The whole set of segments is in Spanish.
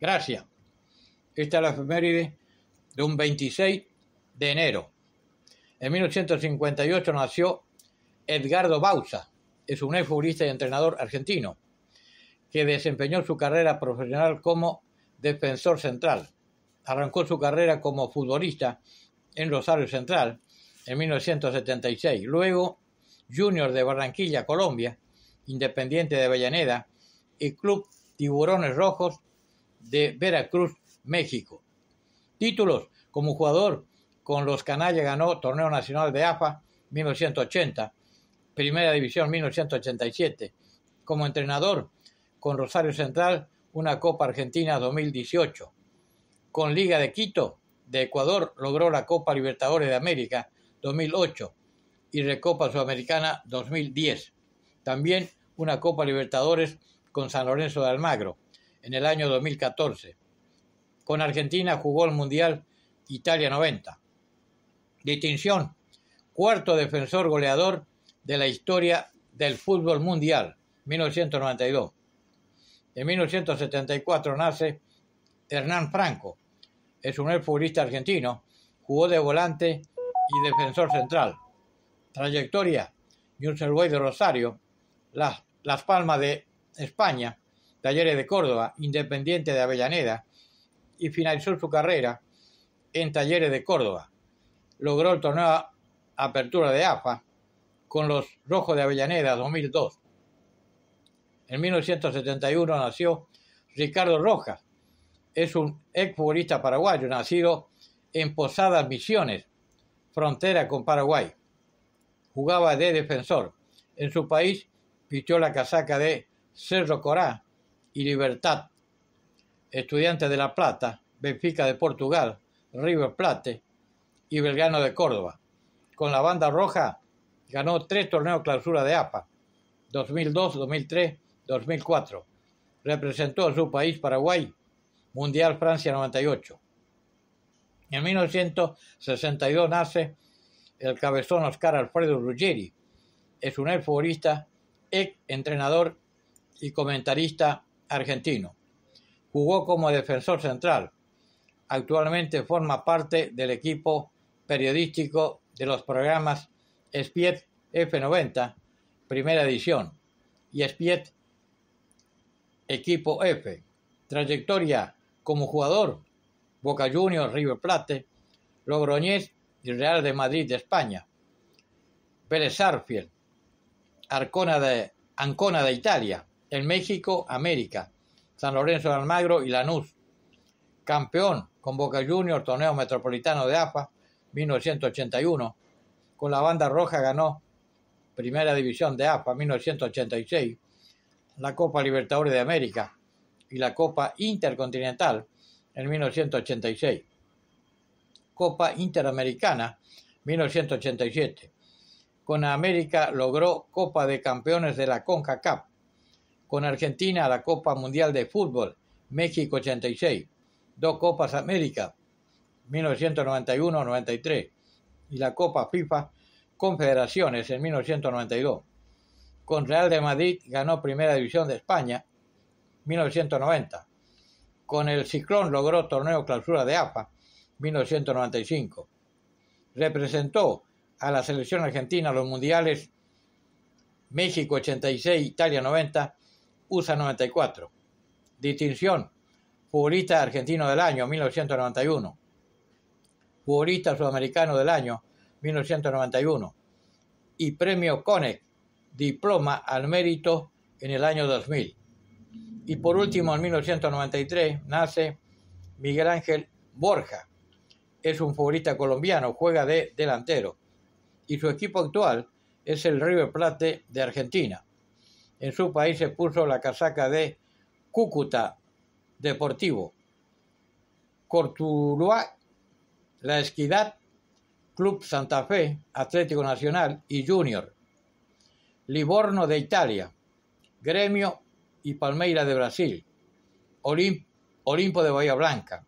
Gracias. Esta es la efeméride de un 26 de enero. En 1958 nació Edgardo Bauza, es un futbolista y entrenador argentino, que desempeñó su carrera profesional como defensor central. Arrancó su carrera como futbolista en Rosario Central en 1976, luego Junior de Barranquilla, Colombia, Independiente de Avellaneda y Club Tiburones Rojos de Veracruz, México. Títulos como jugador con los Canallas ganó Torneo Nacional de AFA 1980, Primera División 1987. Como entrenador con Rosario Central, una Copa Argentina 2018. Con Liga de Quito de Ecuador logró la Copa Libertadores de América 2008 y Recopa Sudamericana 2010. También una Copa Libertadores con San Lorenzo de Almagro en el año 2014. Con Argentina jugó el Mundial Italia 90. Distinción, cuarto defensor goleador de la historia del fútbol mundial, 1992. En 1974 nace Hernán Franco, es un futbolista argentino, jugó de volante y defensor central. Trayectoria, Newell's de Rosario, Las Palmas de España, Talleres de Córdoba, Independiente de Avellaneda y finalizó su carrera en Talleres de Córdoba. Logró el torneo Apertura de AFA con los Rojos de Avellaneda 2002. En 1971 nació Ricardo Rojas. Es un exfutbolista paraguayo nacido en Posadas Misiones, frontera con Paraguay. Jugaba de defensor. En su país pitió la casaca de Cerro Corá y Libertad, estudiante de La Plata, Benfica de Portugal, River Plate y Belgrano de Córdoba. Con la banda roja ganó tres torneos clausura de APA, 2002, 2003, 2004. Representó a su país Paraguay, Mundial Francia 98. En 1962 nace el cabezón Oscar Alfredo Ruggeri. Es un ex futbolista, ex entrenador y comentarista argentino. Jugó como defensor central. Actualmente forma parte del equipo periodístico de los programas ...Espiet F90, primera edición, y Espiet... equipo F. Trayectoria como jugador, Boca Juniors, River Plate, Logroñez y Real de Madrid de España. Pérez Arfield, Arcona de, Ancona de Italia, en México, América, San Lorenzo de Almagro y Lanús. Campeón con Boca Junior, torneo metropolitano de AFA, 1981. Con la banda roja ganó Primera División de AFA, 1986. La Copa Libertadores de América y la Copa Intercontinental en 1986. Copa Interamericana, 1987. Con América logró Copa de Campeones de la CONCACAF con Argentina la Copa Mundial de Fútbol, México 86, dos Copas América, 1991-93, y la Copa FIFA Confederaciones en 1992. Con Real de Madrid ganó Primera División de España, 1990. Con el Ciclón logró Torneo Clausura de AFA, 1995. Representó a la selección argentina los mundiales México 86, Italia 90 USA 94. Distinción. Futbolista argentino del año 1991. Futbolista sudamericano del año 1991. Y premio CONEC, diploma al mérito en el año 2000. Y por último, en 1993 nace Miguel Ángel Borja. Es un futbolista colombiano, juega de delantero. Y su equipo actual es el River Plate de Argentina. En su país se puso la casaca de Cúcuta Deportivo, Cortuluá, La Esquidad, Club Santa Fe, Atlético Nacional y Junior, Livorno de Italia, Gremio y Palmeiras de Brasil, Olimpo de Bahía Blanca,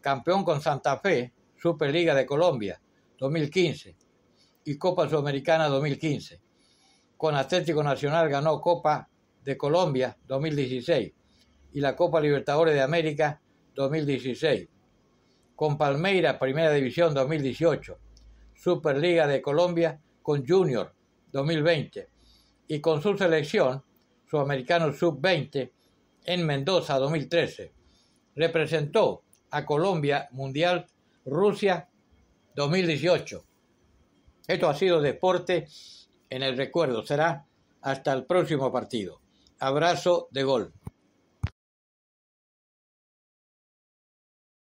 campeón con Santa Fe, Superliga de Colombia 2015 y Copa Sudamericana 2015 con Atlético Nacional ganó Copa de Colombia 2016 y la Copa Libertadores de América 2016. Con Palmeiras, Primera División 2018. Superliga de Colombia con Junior 2020. Y con su selección, Sudamericano Sub-20, en Mendoza 2013. Representó a Colombia Mundial Rusia 2018. Esto ha sido Deporte en el recuerdo. Será hasta el próximo partido. Abrazo de gol.